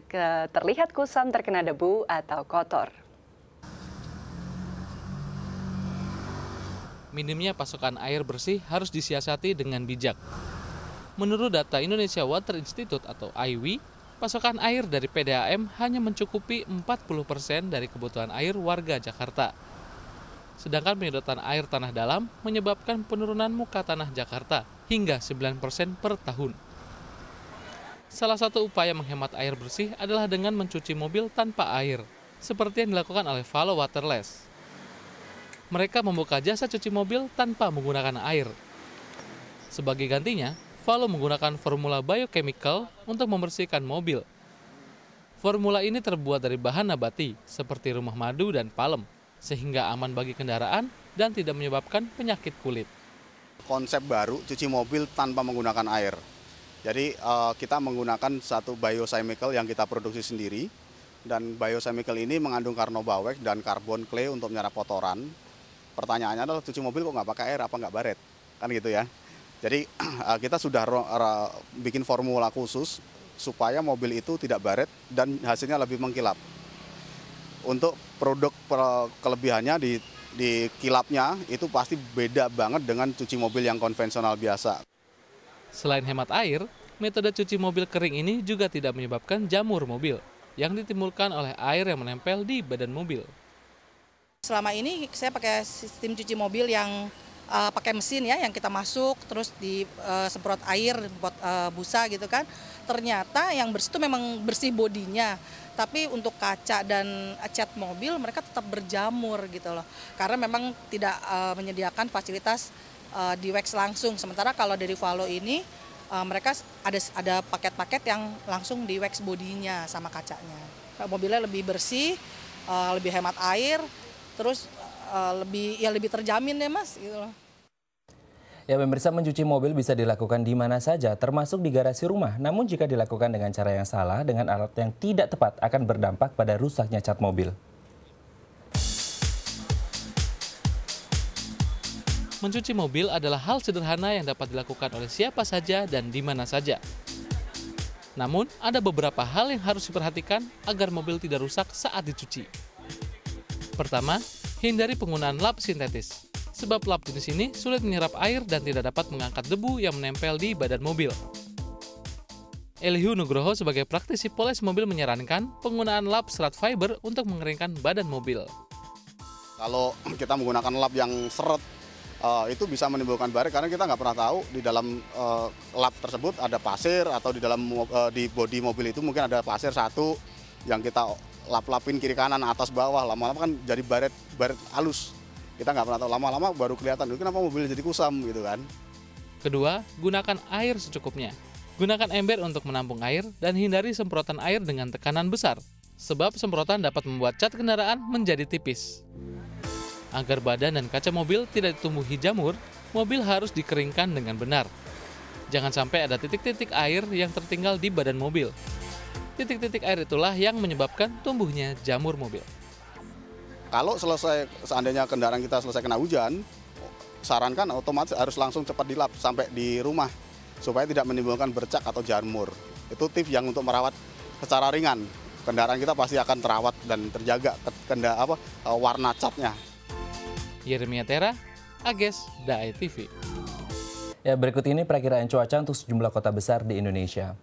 terlihat kusam terkena debu atau kotor. Minimnya pasokan air bersih harus disiasati dengan bijak. Menurut data Indonesia Water Institute atau IWI, pasokan air dari PDAM hanya mencukupi 40% persen dari kebutuhan air warga Jakarta. Sedangkan penyedotan air tanah dalam menyebabkan penurunan muka tanah Jakarta hingga 9% persen per tahun. Salah satu upaya menghemat air bersih adalah dengan mencuci mobil tanpa air, seperti yang dilakukan oleh Valo Waterless. Mereka membuka jasa cuci mobil tanpa menggunakan air. Sebagai gantinya, Valo menggunakan formula biochemical untuk membersihkan mobil. Formula ini terbuat dari bahan nabati seperti rumah madu dan palem, sehingga aman bagi kendaraan dan tidak menyebabkan penyakit kulit. Konsep baru cuci mobil tanpa menggunakan air. Jadi eh, kita menggunakan satu biochemical yang kita produksi sendiri dan biochemical ini mengandung karnobawek dan karbon clay untuk menyerap kotoran. Pertanyaannya adalah cuci mobil kok nggak pakai air apa nggak baret? Kan gitu ya. Jadi (clears throat) eh, kita sudah bikin formula khusus supaya mobil itu tidak baret dan hasilnya lebih mengkilap. Untuk produk kelebihannya di, di kilapnya itu pasti beda banget dengan cuci mobil yang konvensional biasa. Selain hemat air, metode cuci mobil kering ini juga tidak menyebabkan jamur mobil yang ditimbulkan oleh air yang menempel di badan mobil. Selama ini saya pakai sistem cuci mobil yang uh, pakai mesin ya yang kita masuk terus disemprot eh, air buat uh, busa gitu kan. Ternyata yang bersih itu memang bersih bodinya, tapi untuk kaca dan cat mobil mereka tetap berjamur gitu loh. Karena memang tidak uh, menyediakan fasilitas uh, di wax langsung. Sementara kalau dari Valo ini uh, mereka ada ada paket-paket yang langsung di wax bodinya sama kacanya. Mobilnya lebih bersih, uh, lebih hemat air, terus Eh, lebih ya lebih terjamin ya mas gitu loh. Ya pemirsa mencuci mobil bisa dilakukan di mana saja termasuk di garasi rumah. Namun jika dilakukan dengan cara yang salah dengan alat yang tidak tepat akan berdampak pada rusaknya cat mobil. Mencuci mobil adalah hal sederhana yang dapat dilakukan oleh siapa saja dan di mana saja. Namun, ada beberapa hal yang harus diperhatikan agar mobil tidak rusak saat dicuci. Pertama, Hindari penggunaan lap sintetis, sebab lap jenis ini sulit menyerap air dan tidak dapat mengangkat debu yang menempel di badan mobil. Elihu Nugroho sebagai praktisi poles mobil menyarankan penggunaan lap serat fiber untuk mengeringkan badan mobil. Kalau kita menggunakan lap yang seret, eh, itu bisa menimbulkan barik karena kita nggak pernah tahu di dalam eh, lap tersebut ada pasir atau di dalam eh, di bodi mobil itu mungkin ada pasir satu yang kita lap-lapin kiri kanan atas bawah lama-lama kan jadi baret baret halus kita nggak pernah tahu lama-lama baru kelihatan kenapa mobil jadi kusam gitu kan kedua gunakan air secukupnya gunakan ember untuk menampung air dan hindari semprotan air dengan tekanan besar sebab semprotan dapat membuat cat kendaraan menjadi tipis agar badan dan kaca mobil tidak ditumbuhi jamur mobil harus dikeringkan dengan benar jangan sampai ada titik-titik air yang tertinggal di badan mobil. Titik-titik air itulah yang menyebabkan tumbuhnya jamur mobil. Kalau selesai seandainya kendaraan kita selesai kena hujan, sarankan otomatis harus langsung cepat dilap sampai di rumah supaya tidak menimbulkan bercak atau jamur. Itu tips yang untuk merawat secara ringan. Kendaraan kita pasti akan terawat dan terjaga kenda apa e, warna catnya. Yeremia Tera, Ages, Dai TV. Ya, berikut ini perakiraan cuaca untuk sejumlah kota besar di Indonesia.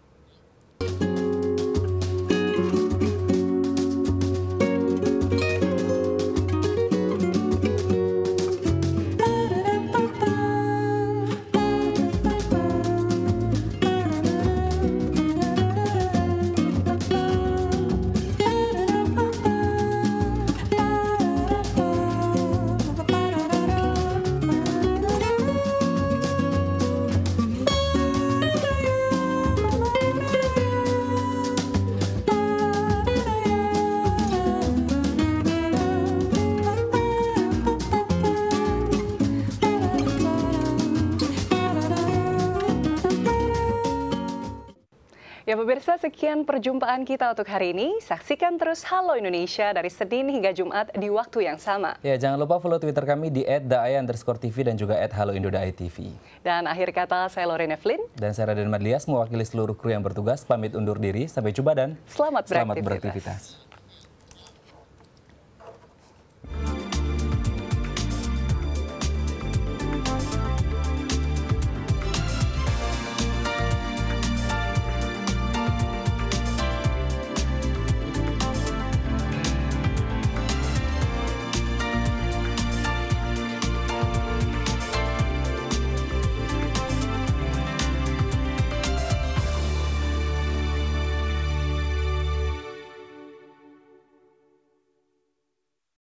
pemirsa sekian perjumpaan kita untuk hari ini. Saksikan terus Halo Indonesia dari Senin hingga Jumat di waktu yang sama. Ya, jangan lupa follow Twitter kami di @daaya_tv dan juga @haloindodai_tv. Dan akhir kata saya Lorena Flynn dan saya Raden Madlias mewakili seluruh kru yang bertugas pamit undur diri. Sampai jumpa dan selamat beraktivitas. Selamat beraktivitas.